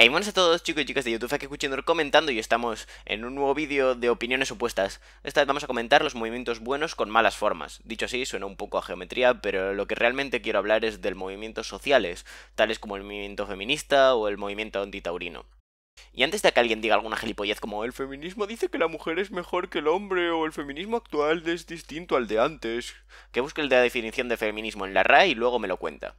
Hey, buenas a todos chicos y chicas de YouTube, aquí y comentando y estamos en un nuevo vídeo de opiniones opuestas. Esta vez vamos a comentar los movimientos buenos con malas formas. Dicho así, suena un poco a geometría, pero lo que realmente quiero hablar es del movimientos sociales, tales como el movimiento feminista o el movimiento antitaurino. Y antes de que alguien diga alguna gilipollez como el feminismo dice que la mujer es mejor que el hombre o el feminismo actual es distinto al de antes, que busque el la definición de feminismo en la RAE y luego me lo cuenta.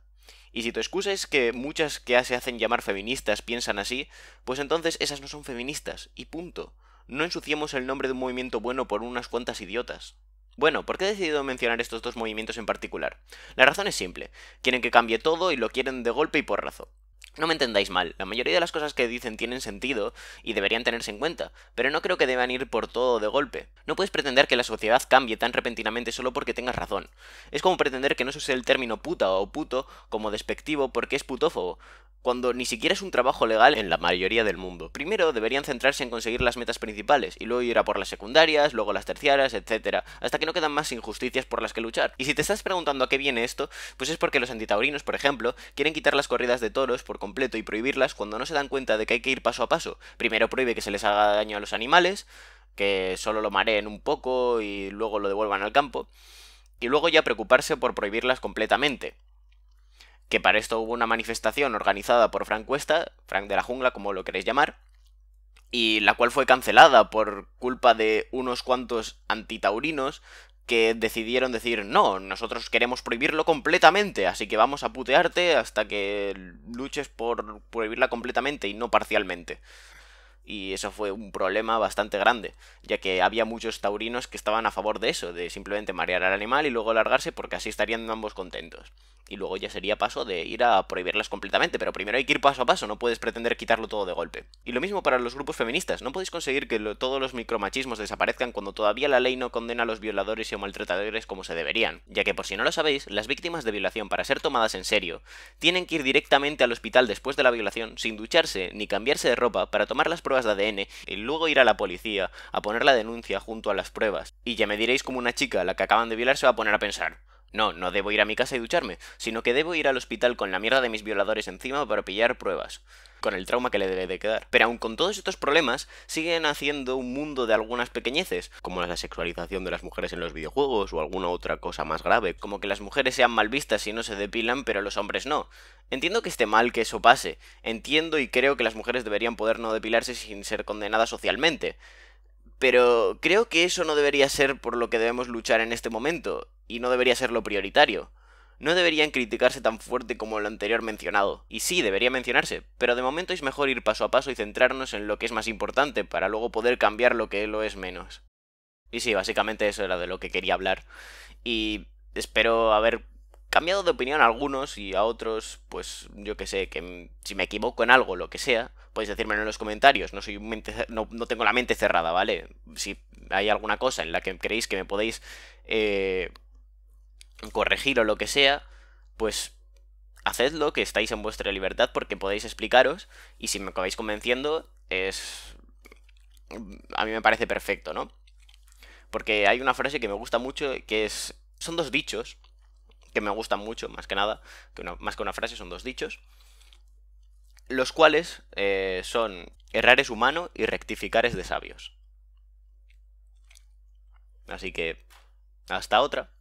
Y si tu excusa es que muchas que se hacen llamar feministas piensan así, pues entonces esas no son feministas, y punto. No ensuciemos el nombre de un movimiento bueno por unas cuantas idiotas. Bueno, ¿por qué he decidido mencionar estos dos movimientos en particular? La razón es simple. Quieren que cambie todo y lo quieren de golpe y porrazo. No me entendáis mal, la mayoría de las cosas que dicen tienen sentido y deberían tenerse en cuenta, pero no creo que deban ir por todo de golpe. No puedes pretender que la sociedad cambie tan repentinamente solo porque tengas razón. Es como pretender que no se use el término puta o puto como despectivo porque es putófobo cuando ni siquiera es un trabajo legal en la mayoría del mundo. Primero deberían centrarse en conseguir las metas principales, y luego ir a por las secundarias, luego las terciarias, etcétera, hasta que no quedan más injusticias por las que luchar. Y si te estás preguntando a qué viene esto, pues es porque los antitaurinos, por ejemplo, quieren quitar las corridas de toros por completo y prohibirlas cuando no se dan cuenta de que hay que ir paso a paso. Primero prohíbe que se les haga daño a los animales, que solo lo mareen un poco y luego lo devuelvan al campo, y luego ya preocuparse por prohibirlas completamente que para esto hubo una manifestación organizada por Frank Cuesta, Frank de la Jungla, como lo queréis llamar, y la cual fue cancelada por culpa de unos cuantos antitaurinos que decidieron decir, no, nosotros queremos prohibirlo completamente, así que vamos a putearte hasta que luches por prohibirla completamente y no parcialmente. Y eso fue un problema bastante grande, ya que había muchos taurinos que estaban a favor de eso, de simplemente marear al animal y luego largarse porque así estarían ambos contentos y luego ya sería paso de ir a prohibirlas completamente, pero primero hay que ir paso a paso, no puedes pretender quitarlo todo de golpe. Y lo mismo para los grupos feministas, no podéis conseguir que todos los micromachismos desaparezcan cuando todavía la ley no condena a los violadores y o maltratadores como se deberían, ya que por si no lo sabéis, las víctimas de violación para ser tomadas en serio tienen que ir directamente al hospital después de la violación sin ducharse ni cambiarse de ropa para tomar las pruebas de ADN y luego ir a la policía a poner la denuncia junto a las pruebas. Y ya me diréis como una chica la que acaban de violar se va a poner a pensar, no, no debo ir a mi casa y ducharme, sino que debo ir al hospital con la mierda de mis violadores encima para pillar pruebas, con el trauma que le debe de quedar. Pero aun con todos estos problemas, siguen haciendo un mundo de algunas pequeñeces, como la sexualización de las mujeres en los videojuegos o alguna otra cosa más grave, como que las mujeres sean mal vistas si no se depilan, pero los hombres no. Entiendo que esté mal que eso pase, entiendo y creo que las mujeres deberían poder no depilarse sin ser condenadas socialmente. Pero creo que eso no debería ser por lo que debemos luchar en este momento, y no debería ser lo prioritario. No deberían criticarse tan fuerte como lo anterior mencionado, y sí, debería mencionarse, pero de momento es mejor ir paso a paso y centrarnos en lo que es más importante para luego poder cambiar lo que lo es menos. Y sí, básicamente eso era de lo que quería hablar, y espero haber cambiado de opinión a algunos y a otros, pues yo que sé, que si me equivoco en algo, lo que sea, podéis decírmelo en los comentarios, no, soy no, tengo la mente cerrada, ¿vale? Si hay alguna cosa en la que creéis que me podéis eh, corregir o lo que sea, pues hacedlo, que estáis en vuestra libertad porque podéis explicaros y si me acabáis convenciendo es... A mí me parece perfecto, ¿no? Porque hay una frase que me gusta mucho que es... Son dos dichos que me gustan mucho, más que nada, que más que una frase son dos dichos los cuales eh, son errar es humano y rectificares de sabios. Así que, hasta otra.